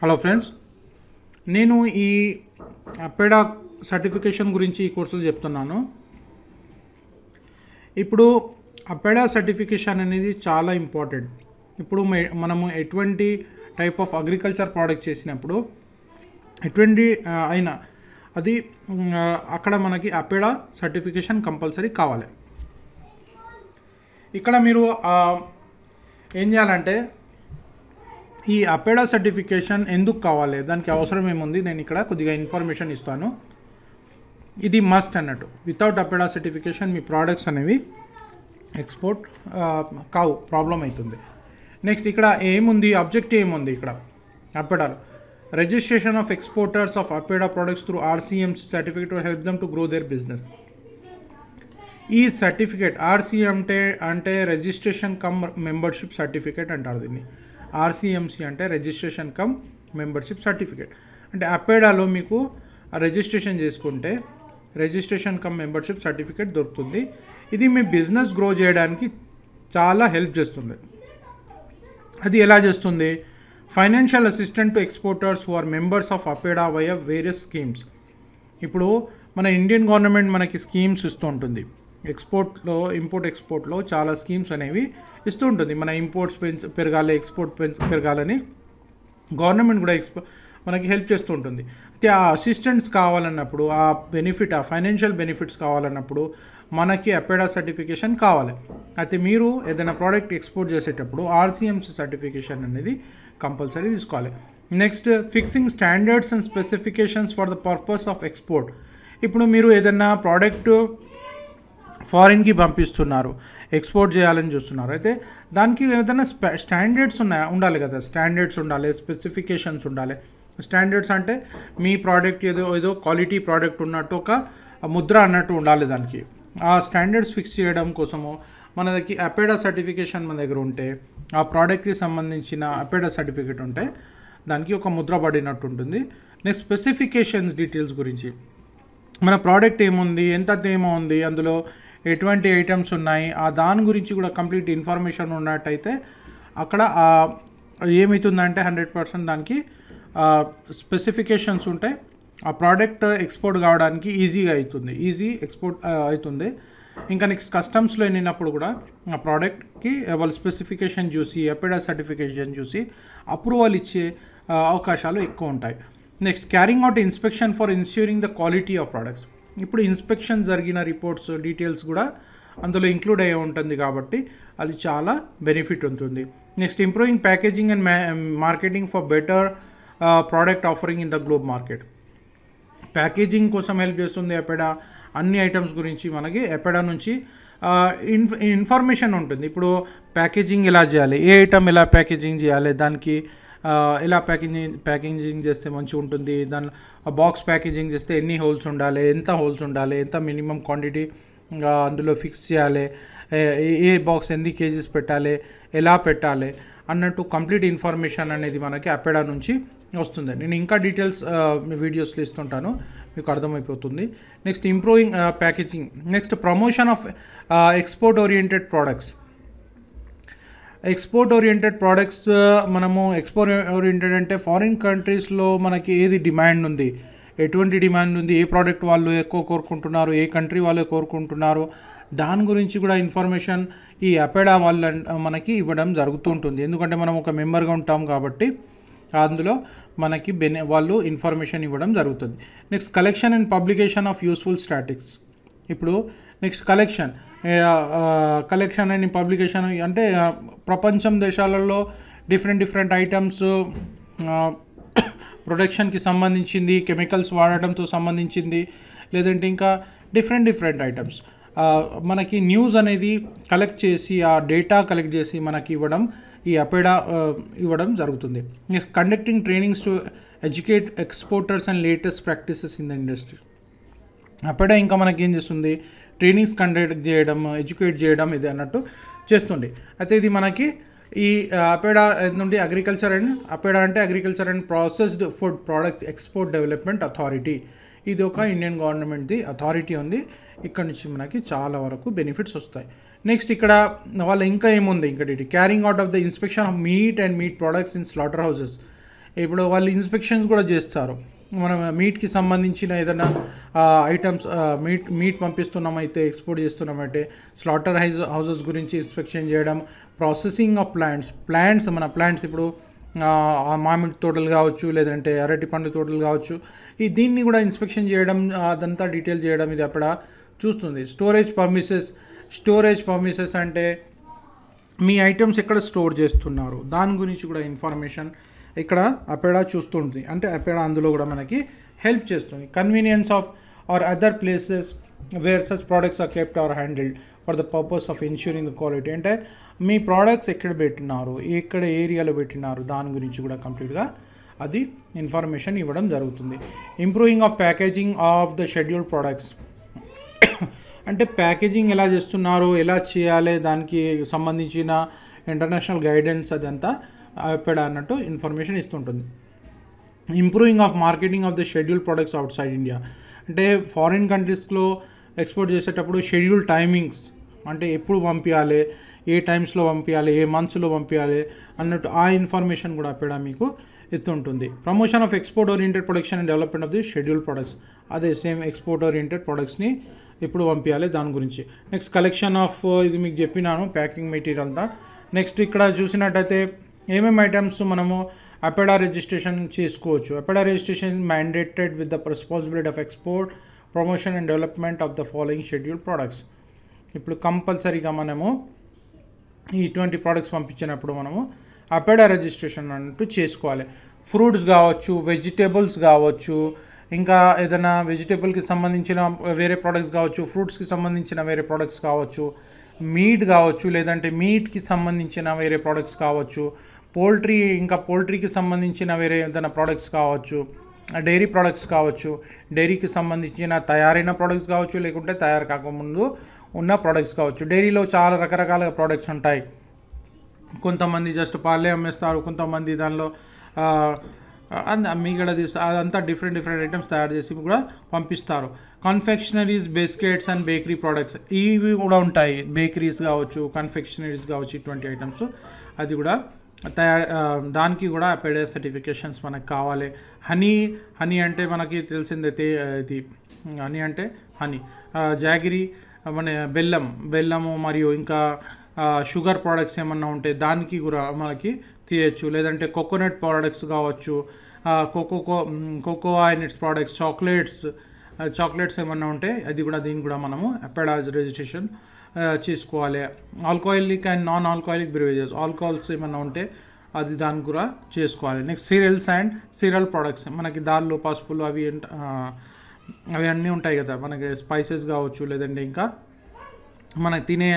hello friends నేను ఈ పేడా certification గురించి ఈ కోర్సులు చెప్తున్నాను ఇప్పుడు అపెడా సర్టిఫికేషన్ అనేది చాలా ఇంపార్టెంట్ ఇప్పుడు మనము ఎటువంటి టైప్ ఆఫ్ అగ్రికల్చర్ ప్రోడక్ట్ చేసినప్పుడు ఎటువంటి అయినా అది అక్కడ మనకి అపెడా సర్టిఫికేషన్ కంపల్సరీ కావాలి ఇక్కడ మీరు ఏం చేయాలంటే ఈ అపెడా సర్టిఫికేషన్ ఎందుకు కావాలి దానికి అవసరం ఏముంది నేను ఇక్కడ కొద్దిగా ఇన్ఫర్మేషన్ ఇస్తాను ఇది మస్ట్ అన్నట్టు వితౌట్ అపెడా సర్టిఫికేషన్ మీ ప్రోడక్ట్స్ అనేవి ఎక్స్పోర్ట్ కావు ప్రాబ్లం అవుతుంది నెక్స్ట్ ఇక్కడ ఏముంది అబ్జెక్టివ్ ఏముంది ఇక్కడ అపెడాలో registration of exporters of APEDA products through RCM certificate help them to grow their business ఈ సర్టిఫికేట్ ఆర్సీఎంటే అంటే రిజిస్ట్రేషన్ కమ్ మెంబర్షిప్ సర్టిఫికేట్ అంటారు దీన్ని ఆర్సీఎంసీ అంటే రిజిస్ట్రేషన్ కమ్ మెంబర్షిప్ సర్టిఫికేట్ అంటే అపేడాలో మీకు రిజిస్ట్రేషన్ చేసుకుంటే రిజిస్ట్రేషన్ కమ్ మెంబర్షిప్ సర్టిఫికేట్ దొరుకుతుంది ఇది మీ బిజినెస్ గ్రో చేయడానికి చాలా హెల్ప్ చేస్తుంది అది ఎలా చేస్తుంది financial assistant to exporters who are members of APEDA via various schemes ఇప్పుడు మన ఇండియన్ గవర్నమెంట్ మనకి స్కీమ్స్ ఇస్తూ ఉంటుంది ఎక్స్పోర్ట్లో ఇంపోర్ట్ ఎక్స్పోర్ట్లో చాలా స్కీమ్స్ అనేవి ఇస్తూ ఉంటుంది మన ఇంపోర్ట్స్ పెంచ పెరగాలి ఎక్స్పోర్ట్ పెంచ పెరగాలని గవర్నమెంట్ కూడా ఎక్స్పో మనకి హెల్ప్ చేస్తూ ఉంటుంది అయితే ఆ అసిస్టెంట్స్ కావాలన్నప్పుడు ఆ బెనిఫిట్ ఆ ఫైనాన్షియల్ బెనిఫిట్స్ కావాలన్నప్పుడు మనకి అపెడా సర్టిఫికేషన్ కావాలి అయితే మీరు ఏదైనా ప్రోడక్ట్ ఎక్స్పోర్ట్ చేసేటప్పుడు ఆర్సీఎంసీ సర్టిఫికేషన్ అనేది కంపల్సరీ తీసుకోవాలి next fixing standards and specifications for the purpose of export ఇప్పుడు మీరు ఏదైనా ప్రోడక్ట్ ఫారిన్కి పంపిస్తున్నారు ఎక్స్పోర్ట్ చేయాలని చూస్తున్నారు అయితే దానికి ఏదైనా స్టాండర్డ్స్ ఉన్నాయా ఉండాలి కదా స్టాండర్డ్స్ ఉండాలి స్పెసిఫికేషన్స్ ఉండాలి స్టాండర్డ్స్ అంటే మీ ప్రోడక్ట్ ఏదో ఏదో క్వాలిటీ ప్రోడక్ట్ ఉన్నట్టు ఒక ముద్ర అన్నట్టు ఉండాలి దానికి ఆ స్టాండర్డ్స్ ఫిక్స్ చేయడం కోసము మన దగ్గర అపేడా సర్టిఫికేషన్ మన దగ్గర ఉంటే ఆ ప్రోడక్ట్కి సంబంధించిన అపేడా సర్టిఫికేట్ ఉంటే దానికి ఒక ముద్ర పడినట్టు ఉంటుంది నెక్స్ట్ స్పెసిఫికేషన్స్ డీటెయిల్స్ గురించి మన ప్రోడక్ట్ ఏముంది ఎంత తేమ ఉంది అందులో ఎటువంటి ఐటమ్స్ ఉన్నాయి ఆ దాని గురించి కూడా కంప్లీట్ ఇన్ఫర్మేషన్ ఉన్నట్టయితే అక్కడ ఏమవుతుందంటే హండ్రెడ్ పర్సెంట్ దానికి స్పెసిఫికేషన్స్ ఉంటాయి ఆ ప్రోడక్ట్ ఎక్స్పోర్ట్ కావడానికి ఈజీగా అవుతుంది ఈజీ ఎక్స్పోర్ట్ అవుతుంది ఇంకా నెక్స్ట్ కస్టమ్స్లో వెళ్ళినప్పుడు కూడా ఆ ప్రోడక్ట్కి వాళ్ళ స్పెసిఫికేషన్ చూసి ఎపెడా సర్టిఫికేషన్ చూసి అప్రూవల్ ఇచ్చే అవకాశాలు ఎక్కువ ఉంటాయి next carrying out inspection for insuring the quality of products ఇప్పుడు ఇన్స్పెక్షన్ జరిగిన రిపోర్ట్స్ డీటెయిల్స్ కూడా అందులో ఇంక్లూడ్ అయ్యే ఉంటుంది కాబట్టి అది చాలా బెనిఫిట్ ఉంటుంది next improving packaging and marketing for better product offering in the globe market packaging కోసం హెల్ప్ చేస్తుంది ఎపెడా అన్ని ఐటమ్స్ గురించి మనకి ఎపెడా నుంచి ఇన్ uh, ఇన్ఫర్మేషన్ ఉంటుంది ఇప్పుడు ప్యాకేజింగ్ ఎలా చేయాలి ఏ ఐటమ్ ఎలా ప్యాకేజింగ్ చేయాలి దానికి ఇలా ప్యాకేజింగ్ ప్యాకేజింగ్ చేస్తే మంచిగా ఉంటుంది దాని బాక్స్ ప్యాకేజింగ్ చేస్తే ఎన్ని హోల్స్ ఉండాలి ఎంత హోల్స్ ఉండాలి ఎంత మినిమం క్వాంటిటీ అందులో ఫిక్స్ చేయాలి ఏ బాక్స్ ఎన్ని కేజీస్ పెట్టాలి ఎలా పెట్టాలి అన్నట్టు కంప్లీట్ ఇన్ఫర్మేషన్ అనేది మనకి అపెడా నుంచి వస్తుంది నేను ఇంకా డీటెయిల్స్ వీడియోస్లో ఇస్తుంటాను మీకు అర్థమైపోతుంది next improving packaging next promotion of export oriented products export oriented products మనము ఎక్స్పోర్ట్ ఓరియంటెడ్ అంటే ఫారిన్ కంట్రీస్లో మనకి ఏది డిమాండ్ ఉంది ఎటువంటి డిమాండ్ ఉంది ఏ ప్రోడక్ట్ వాళ్ళు ఎక్కువ కోరుకుంటున్నారు ఏ కంట్రీ వాళ్ళు కోరుకుంటున్నారు దాని గురించి కూడా ఇన్ఫర్మేషన్ ఈ అపెడా వాళ్ళ మనకి ఇవ్వడం జరుగుతుంటుంది ఎందుకంటే మనం ఒక మెంబర్గా ఉంటాం కాబట్టి అందులో మనకి బెనె వాళ్ళు ఇన్ఫర్మేషన్ ఇవ్వడం జరుగుతుంది next collection and publication of useful statics ఇప్పుడు నెక్స్ట్ కలెక్షన్ కలెక్షన్ అని పబ్లికేషన్ అంటే ప్రపంచం దేశాలలో డిఫరెంట్ డిఫరెంట్ ఐటమ్స్ ప్రొడక్షన్కి సంబంధించింది కెమికల్స్ వాడటంతో సంబంధించింది లేదంటే ఇంకా డిఫరెంట్ డిఫరెంట్ ఐటమ్స్ మనకి న్యూస్ అనేది కలెక్ట్ చేసి ఆ డేటా కలెక్ట్ చేసి మనకి ఇవ్వడం ఈ అపెడా ఇవ్వడం జరుగుతుంది conducting trainings to educate exporters and latest practices in the industry అప్పుడే ఇంకా మనకి ఏం చేస్తుంది ట్రైనింగ్స్ కండక్ట్ చేయడం ఎడ్యుకేట్ చేయడం ఇది అన్నట్టు చేస్తుండే అయితే ఇది మనకి ఈ అపెడా నుండి అగ్రికల్చర్ అండ్ అపెడా అంటే agriculture and processed food products export development authority ఇది ఒక ఇండియన్ గవర్నమెంట్ది అథారిటీ ఉంది ఇక్కడ నుంచి మనకి చాలా వరకు బెనిఫిట్స్ వస్తాయి నెక్స్ట్ ఇక్కడ వాళ్ళ ఇంకా ఏముంది ఇంకా carrying out of the inspection of meat and meat products in slaughter houses ఇప్పుడు వాళ్ళు ఇన్స్పెక్షన్స్ కూడా చేస్తారు మన మీట్కి సంబంధించిన ఏదైనా ఐటమ్స్ మీట్ మీట్ పంపిస్తున్నామైతే ఎక్స్పోర్ట్ చేస్తున్నామంటే స్లాటర్ హైజ్ హౌజెస్ గురించి ఇన్స్పెక్షన్ చేయడం ప్రాసెసింగ్ ఆఫ్ ప్లాంట్స్ ప్లాంట్స్ మన ప్లాంట్స్ ఇప్పుడు మామిడి తోటలు కావచ్చు లేదంటే అరటి పండు తోటలు కావచ్చు ఈ దీన్ని కూడా ఇన్స్పెక్షన్ చేయడం అదంతా డీటెయిల్ చేయడం ఇది అక్కడ చూస్తుంది స్టోరేజ్ పర్మిసెస్ స్టోరేజ్ పర్మిసెస్ అంటే మీ ఐటమ్స్ ఎక్కడ స్టోర్ చేస్తున్నారు దాని గురించి కూడా ఇన్ఫర్మేషన్ ఇక్కడ అపెడా చూస్తుంటుంది అంటే అపేడా అందులో కూడా మనకి హెల్ప్ చేస్తుంది convenience of or other places where such products are kept or handled for the purpose of insuring quality అంటే మీ ప్రోడక్ట్స్ ఎక్కడ పెట్టినారు ఎక్కడ ఏరియాలో పెట్టినారు దాని గురించి కూడా కంప్లీట్గా అది ఇన్ఫర్మేషన్ ఇవ్వడం జరుగుతుంది improving of packaging of the scheduled products అంటే ప్యాకేజింగ్ ఎలా చేస్తున్నారు ఎలా చేయాలి దానికి సంబంధించిన ఇంటర్నేషనల్ గైడెన్స్ అదంతా అయిపోయాడు అన్నట్టు ఇన్ఫర్మేషన్ ఇస్తుంటుంది improving of marketing of the schedule products outside India అంటే ఫారిన్ కంట్రీస్లో ఎక్స్పోర్ట్ చేసేటప్పుడు షెడ్యూల్ టైమింగ్స్ అంటే ఎప్పుడు పంపించాలి ఏ టైమ్స్లో పంపించాలి ఏ మంత్స్లో పంపించాలి అన్నట్టు ఆ ఇన్ఫర్మేషన్ కూడా అప్పడా మీకు ఎత్తుంటుంది promotion of export oriented production and development of the schedule products అదే సేమ్ ఎక్స్పోర్ట్ ఓరియంటెడ్ ప్రొడక్ట్స్ని ఎప్పుడు పంపించాలి దాని గురించి నెక్స్ట్ కలెక్షన్ ఆఫ్ ఇది మీకు చెప్పినాను ప్యాకింగ్ మెటీరియల్ అంతా నెక్స్ట్ ఇక్కడ చూసినట్టయితే ఏమేమి ఐటమ్స్ మనము అపెడా రిజిస్ట్రేషన్ చేసుకోవచ్చు APEDA registration mandated with the responsibility of export promotion and development of the following schedule products ఇప్పుడు కంపల్సరీగా మనము ఇటువంటి ప్రోడక్ట్స్ పంపించినప్పుడు మనము అపెడా రిజిస్ట్రేషన్ అంటూ చేసుకోవాలి ఫ్రూట్స్ కావచ్చు వెజిటేబుల్స్ కావచ్చు ఇంకా ఏదైనా వెజిటేబుల్కి సంబంధించిన వేరే ప్రోడక్ట్స్ కావచ్చు ఫ్రూట్స్కి సంబంధించిన వేరే ప్రోడక్ట్స్ కావచ్చు మీట్ కావచ్చు లేదంటే మీట్కి సంబంధించిన వేరే ప్రోడక్ట్స్ కావచ్చు పోల్ట్రీ ఇంకా పోల్ట్రీకి సంబంధించిన వేరే ఏదైనా ప్రోడక్ట్స్ కావచ్చు డైరీ ప్రోడక్ట్స్ కావచ్చు డైరీకి సంబంధించిన తయారైన ప్రోడక్ట్స్ కావచ్చు లేకుంటే తయారు కాకముందు ఉన్న ప్రోడక్ట్స్ కావచ్చు డైరీలో చాలా రకరకాల ప్రోడక్ట్స్ ఉంటాయి కొంతమంది జస్ట్ పాలే అమ్మేస్తారు కొంతమంది దానిలో మిగడ అదంతా డిఫరెంట్ డిఫరెంట్ ఐటమ్స్ తయారు చేసి కూడా పంపిస్తారు confectioneries biscuits and bakery products ఇవి కూడా ఉంటాయి బేకరీస్ కావచ్చు కన్ఫెక్షనరీస్ కావచ్చు ఇటువంటి ఐటమ్స్ అది కూడా తయారు దానికి కూడా పెడే సర్టిఫికేషన్స్ మనకు కావాలి హనీ హనీ అంటే మనకి తెలిసిందే ఇది హనీ అంటే హనీ జాగిరి మన బెల్లం బెల్లము మరియు ఇంకా షుగర్ ప్రోడక్ట్స్ ఏమన్నా ఉంటే దానికి కూడా మనకి తీయచ్చు లేదంటే కోకోనట్ ప్రోడక్ట్స్ కావచ్చు cocoa cocoa its products chocolates chocolates ఏమన్నా ఉంటే అది కూడా దీన్ని కూడా మనము అపెడాజ్ రిజిస్ట్రేషన్ చేసుకోవాలి alcoholic and non alcoholic beverages alcohols ఏమైనా ఉంటే అది దాని కూడా చేసుకోవాలి next cereals and cereal products మనకి దారిలో పసుపులు అవి అవి అన్నీ ఉంటాయి కదా మనకి స్పైసెస్ కావచ్చు లేదంటే ఇంకా మనకి తినే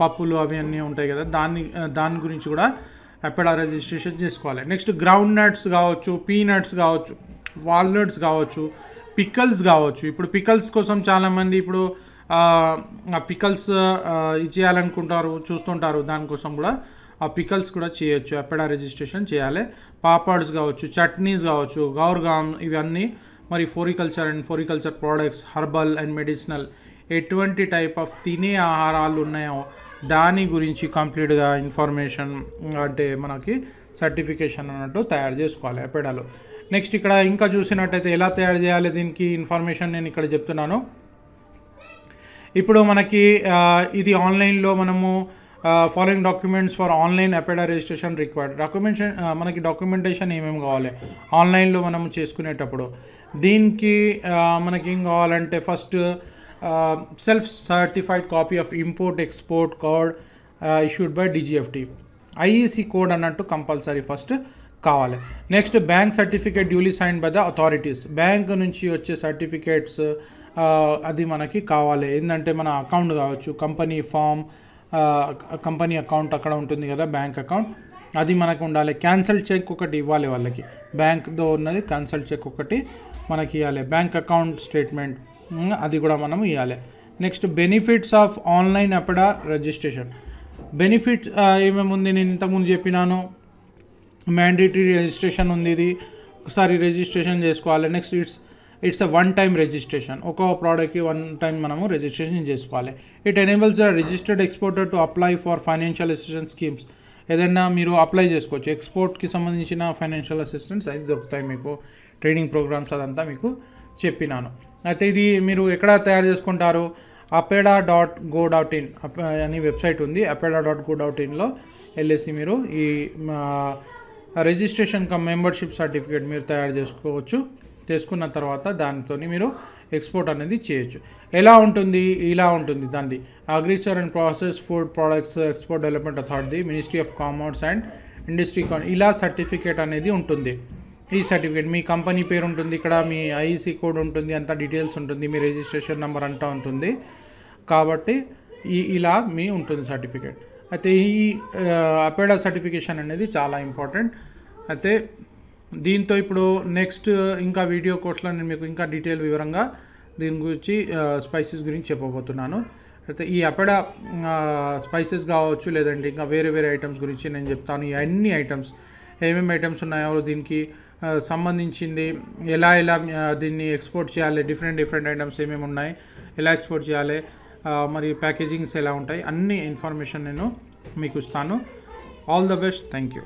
పప్పులు అవి అన్నీ ఉంటాయి కదా దాన్ని దాని గురించి కూడా అప్పుడ రిజిస్ట్రేషన్ చేసుకోవాలి నెక్స్ట్ గ్రౌండ్ నట్స్ కావచ్చు పీనట్స్ కావచ్చు వాల్నట్స్ కావచ్చు పికల్స్ కావచ్చు ఇప్పుడు పికల్స్ కోసం చాలామంది ఇప్పుడు పికల్స్ చేయాలనుకుంటారు చూస్తుంటారు దానికోసం కూడా ఆ పికల్స్ కూడా చేయొచ్చు అపెడా రిజిస్ట్రేషన్ చేయాలి పాపాడ్స్ కావచ్చు చట్నీస్ కావచ్చు గౌర్గాన్ ఇవన్నీ మరి floriculture and floriculture products herbal and medicinal ఎటువంటి టైప్ ఆఫ్ తినే ఆహారాలు ఉన్నాయో దాని గురించి కంప్లీట్గా ఇన్ఫర్మేషన్ అంటే మనకి సర్టిఫికేషన్ అన్నట్టు తయారు చేసుకోవాలి ఎప్పడాలో నెక్స్ట్ ఇక్కడ ఇంకా చూసినట్టయితే ఎలా తయారు చేయాలి దీనికి ఇన్ఫర్మేషన్ నేను ఇక్కడ చెప్తున్నాను ఇప్పుడు మనకి ఇది ఆన్లైన్లో మనము following documents for online APEDA registration required documentation మనకి డాక్యుమెంటేషన్ ఏమేమి కావాలి ఆన్లైన్లో మనం చేసుకునేటప్పుడు దీనికి మనకి ఏం కావాలంటే first self certified copy of import export card issued by DGFT IEC code అన్నట్టు కంపల్సరీ ఫస్ట్ కావాలి next bank certificate duly sign by the authorities bank నుంచి వచ్చే సర్టిఫికేట్స్ అది మనకి కావాలి ఏంటంటే మన అకౌంట్ కావచ్చు కంపెనీ ఫామ్ కంపెనీ అకౌంట్ అక్కడ ఉంటుంది కదా బ్యాంక్ అకౌంట్ అది మనకు ఉండాలి క్యాన్సల్ చెక్ ఒకటి ఇవ్వాలి వాళ్ళకి బ్యాంక్తో ఉన్నది క్యాన్సల్ చెక్ ఒకటి మనకి ఇవ్వాలి బ్యాంక్ అకౌంట్ స్టేట్మెంట్ అది కూడా మనం ఇవ్వాలి next benefits of online APEDA registration benefits ఏమేముంది నేను ఇంతకుముందు చెప్పినాను మ్యాండేటరీ రిజిస్ట్రేషన్ ఉంది ఇది ఒకసారి రిజిస్ట్రేషన్ చేసుకోవాలి next it's it's a one time registration ఒక ప్రోడక్ట్కి వన్ టైం మనము రిజిస్ట్రేషన్ చేసుకోవాలి it enables a registered exporter to apply for financial assistance schemes ఏదైనా మీరు అప్లై చేసుకోవచ్చు ఎక్స్పోర్ట్కి సంబంధించిన ఫైనాన్షియల్ అసిస్టెన్స్ అయితే దొరుకుతాయి మీకు ట్రైనింగ్ ప్రోగ్రామ్స్ అదంతా మీకు చెప్పినాను అయితే ఇది మీరు ఎక్కడ తయారు చేసుకుంటారు APEDA dot gov dot in అని వెబ్సైట్ ఉంది అపెడా డాట్ గో డాట్ ఇన్లో వెళ్ళేసి మీరు ఈ రిజిస్ట్రేషన్ కమ్ మెంబర్షిప్ సర్టిఫికేట్ మీరు తయారు చేసుకోవచ్చు చేసుకున్న తర్వాత దానితో మీరు ఎక్స్పోర్ట్ అనేది చేయొచ్చు ఎలా ఉంటుంది ఇలా ఉంటుంది దానిది agriculture and process food products export development authority ministry of commerce and industry ఇలా సర్టిఫికేట్ అనేది ఉంటుంది ఈ సర్టిఫికేట్ మీ కంపెనీ పేరు ఉంటుంది ఇక్కడ మీ ఐఈసీ కోడ్ e ఉంటుంది అంత డీటెయిల్స్ ఉంటుంది మీ రిజిస్ట్రేషన్ నెంబర్ అంతా ఉంటుంది కాబట్టి ఈ ఇలా మీ ఉంటుంది సర్టిఫికేట్ అయితే ఈ అపేడా సర్టిఫికేషన్ అనేది చాలా ఇంపార్టెంట్ అయితే దీంతో ఇప్పుడు నెక్స్ట్ uh, ఇంకా వీడియో కోర్స్లో నేను మీకు ఇంకా డీటెయిల్ వివరంగా దీని గురించి స్పైసెస్ uh, గురించి చెప్పబోతున్నాను అయితే ఈ అపెడ స్పైసెస్ uh, కావచ్చు లేదంటే ఇంకా వేరే వేరే ఐటమ్స్ గురించి నేను చెప్తాను ఈ అన్ని ఐటమ్స్ ఏమేమి ఐటమ్స్ ఉన్నాయో దీనికి సంబంధించింది ఎలా ఎలా దీన్ని ఎక్స్పోర్ట్ చేయాలి డిఫరెంట్ డిఫరెంట్ ఐటమ్స్ ఏమేమి ఉన్నాయి ఎలా ఎక్స్పోర్ట్ చేయాలి మరి ప్యాకేజింగ్స్ ఎలా ఉంటాయి అన్ని ఇన్ఫర్మేషన్ నేను మీకు ఇస్తాను all the best thank you